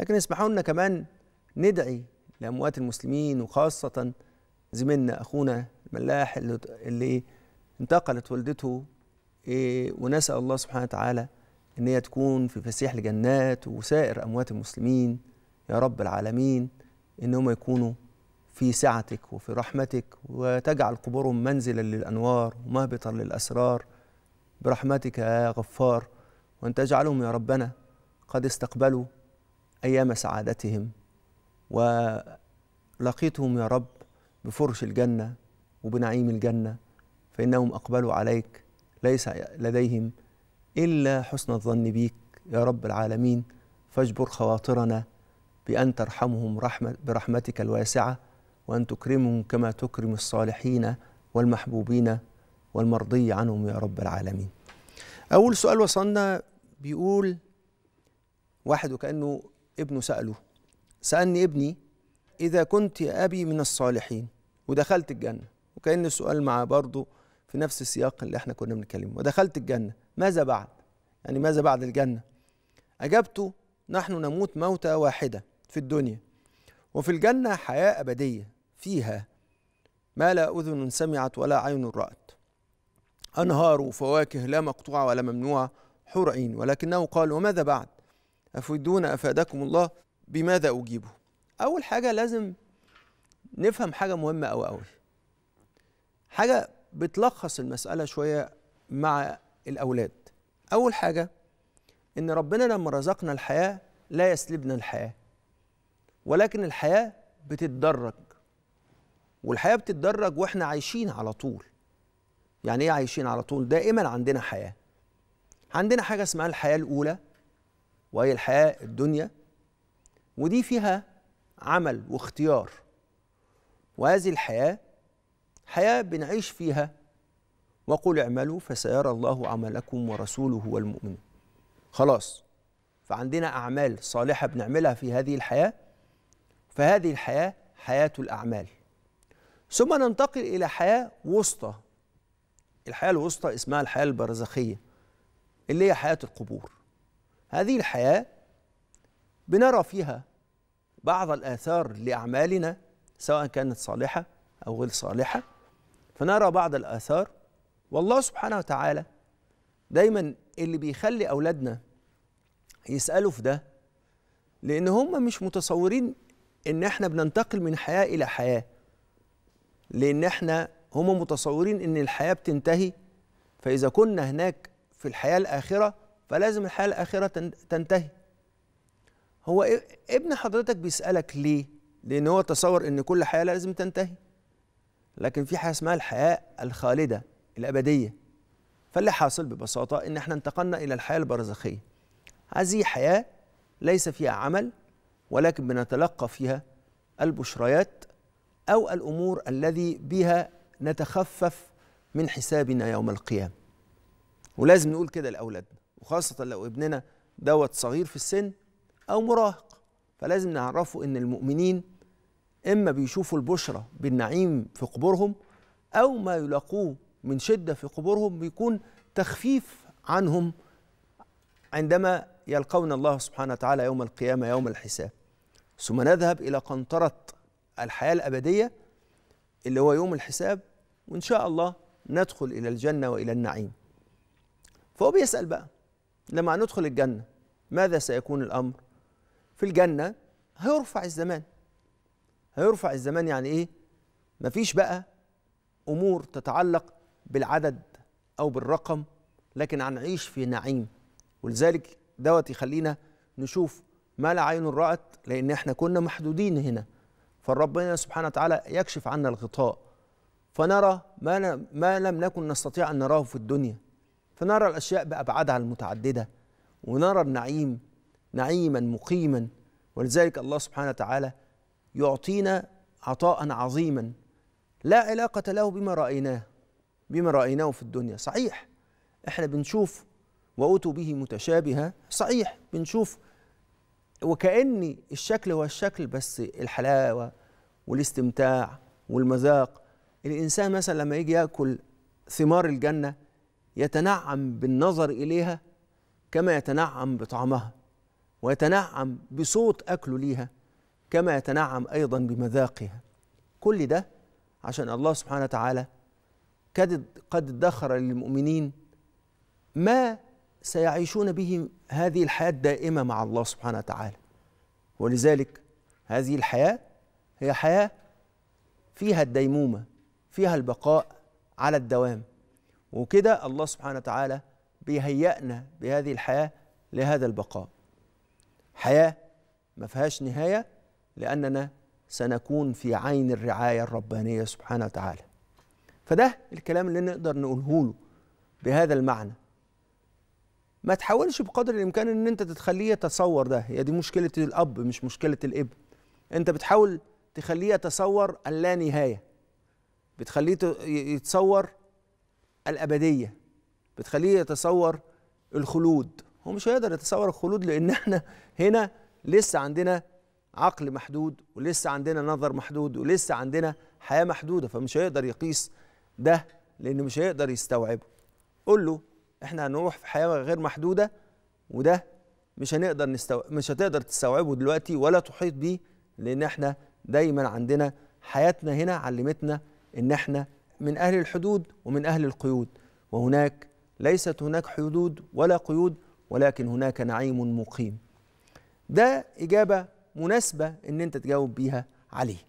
لكن اسمحوا لنا كمان ندعي لأموات المسلمين وخاصة زميلنا أخونا الملاح اللي انتقلت والدته إيه ونسأل الله سبحانه وتعالى إن هي تكون في فسيح الجنات وسائر أموات المسلمين يا رب العالمين إن هم يكونوا في سعتك وفي رحمتك وتجعل قبورهم منزلا للأنوار ومهبطا للأسرار برحمتك يا غفار وأن تجعلهم يا ربنا قد استقبلوا ايام سعادتهم ولقيتهم يا رب بفرش الجنه وبنعيم الجنه فانهم اقبلوا عليك ليس لديهم الا حسن الظن بيك يا رب العالمين فاجبر خواطرنا بان ترحمهم رحمه برحمتك الواسعه وان تكرمهم كما تكرم الصالحين والمحبوبين والمرضي عنهم يا رب العالمين. أول سؤال وصلنا بيقول واحد وكأنه ابنه سأله سألني ابني إذا كنت يا أبي من الصالحين ودخلت الجنة وكأن السؤال معاه برضه في نفس السياق اللي احنا كنا بنتكلمه ودخلت الجنة ماذا بعد؟ يعني ماذا بعد الجنة؟ أجابته نحن نموت موتة واحدة في الدنيا وفي الجنة حياة أبدية فيها ما لا أذن سمعت ولا عين رأت أنهار وفواكه لا مقطوعة ولا ممنوعة حور عين ولكنه قال وماذا بعد؟ أفيدونا أفادكم الله بماذا أجيبه أول حاجة لازم نفهم حاجة مهمة أو أول حاجة بتلخص المسألة شوية مع الأولاد أول حاجة إن ربنا لما رزقنا الحياة لا يسلبنا الحياة ولكن الحياة بتتدرج والحياة بتتدرج وإحنا عايشين على طول يعني إيه عايشين على طول دائما عندنا حياة عندنا حاجة اسمها الحياة الأولى وهي الحياة الدنيا ودي فيها عمل واختيار وهذه الحياة حياة بنعيش فيها وقل اعملوا فسيرى الله عملكم ورسوله والمؤمنون خلاص فعندنا أعمال صالحة بنعملها في هذه الحياة فهذه الحياة حياة الأعمال ثم ننتقل إلى حياة وسطى الحياة الوسطى اسمها الحياة البرزخية اللي هي حياة القبور هذه الحياة بنرى فيها بعض الآثار لأعمالنا سواء كانت صالحة أو غير صالحة فنرى بعض الآثار والله سبحانه وتعالى دايما اللي بيخلي أولادنا يسألوا في ده لأن هم مش متصورين إن إحنا بننتقل من حياة إلى حياة لأن إحنا هم متصورين إن الحياة بتنتهي فإذا كنا هناك في الحياة الآخرة فلازم الحياه الاخره تنتهي هو ابن حضرتك بيسالك ليه لان هو تصور ان كل حياه لازم تنتهي لكن في حاجه اسمها الحياه الخالده الابديه فاللي حاصل ببساطه ان احنا انتقلنا الى الحياه البرزخيه هذه حياه ليس فيها عمل ولكن بنتلقى فيها البشريات او الامور الذي بها نتخفف من حسابنا يوم القيامه ولازم نقول كده لاولادنا وخاصة لو ابننا دوت صغير في السن أو مراهق فلازم نعرفه إن المؤمنين إما بيشوفوا البشرة بالنعيم في قبورهم أو ما يلاقوه من شدة في قبورهم بيكون تخفيف عنهم عندما يلقون الله سبحانه وتعالى يوم القيامة يوم الحساب ثم نذهب إلى قنطرة الحياة الأبدية اللي هو يوم الحساب وإن شاء الله ندخل إلى الجنة وإلى النعيم فهو بيسأل بقى لما ندخل الجنة ماذا سيكون الأمر؟ في الجنة هيرفع الزمان هيرفع الزمان يعني إيه؟ مفيش بقى أمور تتعلق بالعدد أو بالرقم لكن هنعيش في نعيم ولذلك دوت يخلينا نشوف ما لا عين رأت لأن احنا كنا محدودين هنا فربنا سبحانه وتعالى يكشف عنا الغطاء فنرى ما, ما لم نكن نستطيع أن نراه في الدنيا فنرى الأشياء بأبعادها المتعددة ونرى النعيم نعيما مقيما ولذلك الله سبحانه وتعالى يعطينا عطاء عظيما لا علاقة له بما رأيناه بما رأيناه في الدنيا صحيح احنا بنشوف وأتوا به متشابها صحيح بنشوف وكأن الشكل هو الشكل بس الحلاوة والاستمتاع والمذاق الإنسان مثلا لما يجي يأكل ثمار الجنة يتنعم بالنظر اليها كما يتنعم بطعمها ويتنعم بصوت اكله ليها كما يتنعم ايضا بمذاقها كل ده عشان الله سبحانه وتعالى قد ادخر للمؤمنين ما سيعيشون به هذه الحياه الدائمه مع الله سبحانه وتعالى ولذلك هذه الحياه هي حياه فيها الديمومه فيها البقاء على الدوام وكده الله سبحانه وتعالى بيهيئنا بهذه الحياة لهذا البقاء حياة ما فيهاش نهاية لأننا سنكون في عين الرعاية الربانية سبحانه وتعالى فده الكلام اللي نقدر نقوله له بهذا المعنى ما تحاولش بقدر الامكان ان انت تخليه يتصور ده هي دي مشكله الاب مش مشكله الابن انت بتحاول تخليه يتصور اللا نهايه بتخليه يتصور الابديه بتخليه يتصور الخلود هو مش هيقدر يتصور الخلود لان احنا هنا لسه عندنا عقل محدود ولسه عندنا نظر محدود ولسه عندنا حياه محدوده فمش هيقدر يقيس ده لان مش هيقدر يستوعبه قول له احنا هنروح في حياه غير محدوده وده مش هنقدر نستو... مش هتقدر تستوعبه دلوقتي ولا تحيط بيه لان احنا دايما عندنا حياتنا هنا علمتنا ان احنا من أهل الحدود ومن أهل القيود وهناك ليست هناك حدود ولا قيود ولكن هناك نعيم مقيم ده إجابة مناسبة إن أنت تجاوب بيها عليه